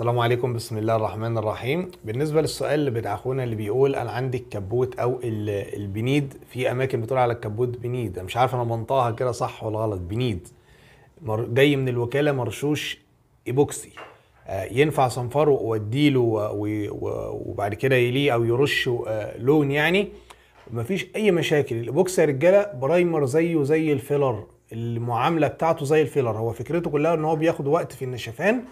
السلام عليكم بسم الله الرحمن الرحيم بالنسبه للسؤال اللي بتاع اخونا اللي بيقول انا عندي الكبوت او البنيد في اماكن بتقول على الكبوت بنيد انا مش عارف انا بنطقها كده صح ولا غلط بنيد جاي من الوكاله مرشوش ايبوكسي آه، ينفع صنفره واديله له وبعد كده يليه او يرش آه، لون يعني مفيش اي مشاكل الايبوكسي يا رجاله برايمر زيه زي الفيلر المعامله بتاعته زي الفيلر هو فكرته كلها ان هو بياخد وقت في النشفان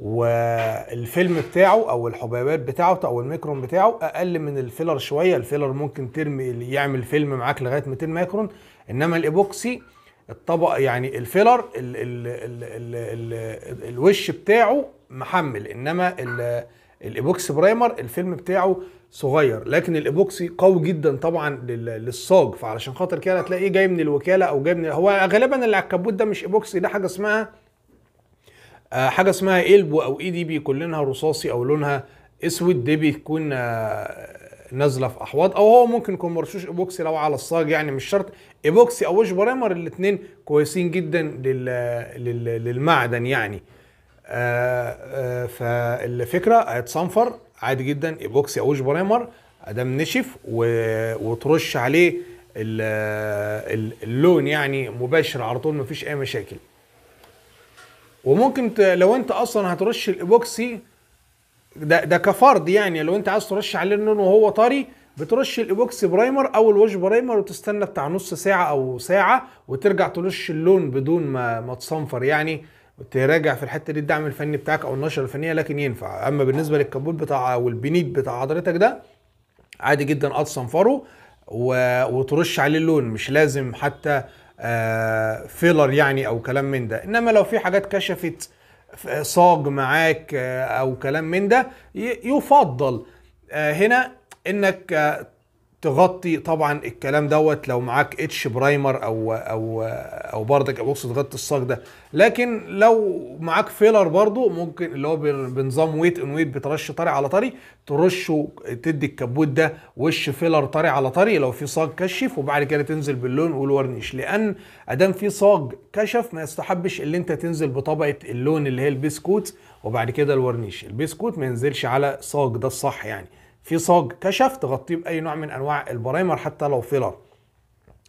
والفيلم بتاعه او الحبيبات بتاعته او الميكرون بتاعه اقل من الفيلر شويه الفيلر ممكن ترمي يعمل فيلم معاك لغايه 200 ميكرون انما الايبوكسي الطبق يعني الفيلر الـ الـ الـ الـ الـ الوش بتاعه محمل انما الايبوكسي برايمر الفيلم بتاعه صغير لكن الايبوكسي قوي جدا طبعا للصاج فعلشان خاطر كده هتلاقيه جاي من الوكاله او جاي من هو غالبا اللي على الكبوت ده مش ايبوكسي ده حاجه اسمها آه، حاجه اسمها قلب او اي دي بيكون لونها رصاصي او لونها اسود دي بيكون آه، نازله في احواض او هو ممكن يكون مرشوش ايبوكسي لو على الصاج يعني مش شرط ايبوكسي او وش برامر الاثنين كويسين جدا للمعدن يعني آه، فالفكره هيتصنفر عادي جدا ايبوكسي او وش برامر ادام نشف وترش عليه اللون يعني مباشر على طول مفيش اي مشاكل وممكن لو انت اصلا هترش الايبوكسي ده ده كفرض يعني لو انت عايز ترش عليه اللون وهو طري بترش الايبوكسي برايمر او الوش برايمر وتستنى بتاع نص ساعه او ساعه وترجع ترش اللون بدون ما ما تصنفر يعني تراجع في الحته دي الدعم الفني بتاعك او النشره الفنيه لكن ينفع اما بالنسبه للكبوت بتاع او البنيد بتاع حضرتك ده عادي جدا اتصنفره و... وترش عليه اللون مش لازم حتى فيلر آه، يعني او كلام من ده انما لو في حاجات كشفت آه، صاج معاك آه، او كلام من ده يفضل هنا انك تغطي طبعا الكلام دوت لو معاك اتش برايمر او او او بردك او بوكس تغطي الصاج ده لكن لو معاك فيلر برضو ممكن اللي هو بنظام ويت ان ويت بترش طري على طري ترشه تدي الكبوت ده وش فيلر طري على طري لو في صاج كشف وبعد كده تنزل باللون والورنيش لان ادام في صاج كشف ما يستحبش اللي انت تنزل بطبقه اللون اللي هي البيسكوت وبعد كده الورنيش البيسكوت ما ينزلش على صاج ده الصح يعني في صاج كشف تغطيه باي نوع من انواع البرايمر حتى لو فيلر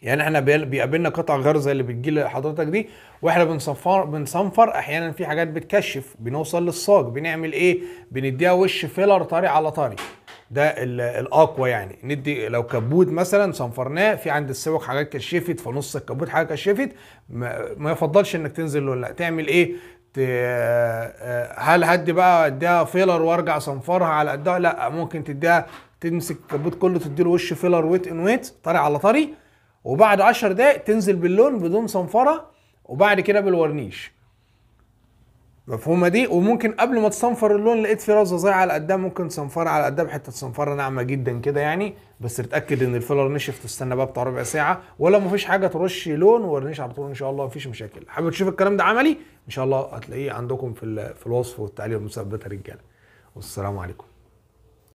يعني احنا بيقابلنا قطع غير زي اللي بتجي لحضرتك دي واحنا بنصفر بنصنفر احيانا في حاجات بتكشف بنوصل للصاج بنعمل ايه بنديها وش فيلر طري على طري ده الاقوى يعني ندي لو كبوت مثلا صنفرناه في عند السوق حاجات كشفت في نص حاجه كشفت ما يفضلش انك تنزل ولا تعمل ايه آه، آه، هل هدي بقى اديها فيلر وارجع صنفرها على قدها لا ممكن تديها تمسك الكبوت كله تديله وش فيلر ويت ان ويت طري على طري وبعد 10 دقائق تنزل باللون بدون صنفره وبعد كده بالورنيش مفهومه دي وممكن قبل ما تصنفر اللون لقيت في رزه زي على قدها ممكن صنفره على قدها بحته صنفره ناعمه جدا كده يعني بس اتاكد ان الفيلر نشف تستنى بقى بتاع ربع ساعه ولا مفيش حاجه ترش لون ورنيش على طول ان شاء الله مفيش مشاكل حابب تشوف الكلام ده عملي ان شاء الله هتلاقيه عندكم في في الوصف والتعليق المثبته رجاله والسلام عليكم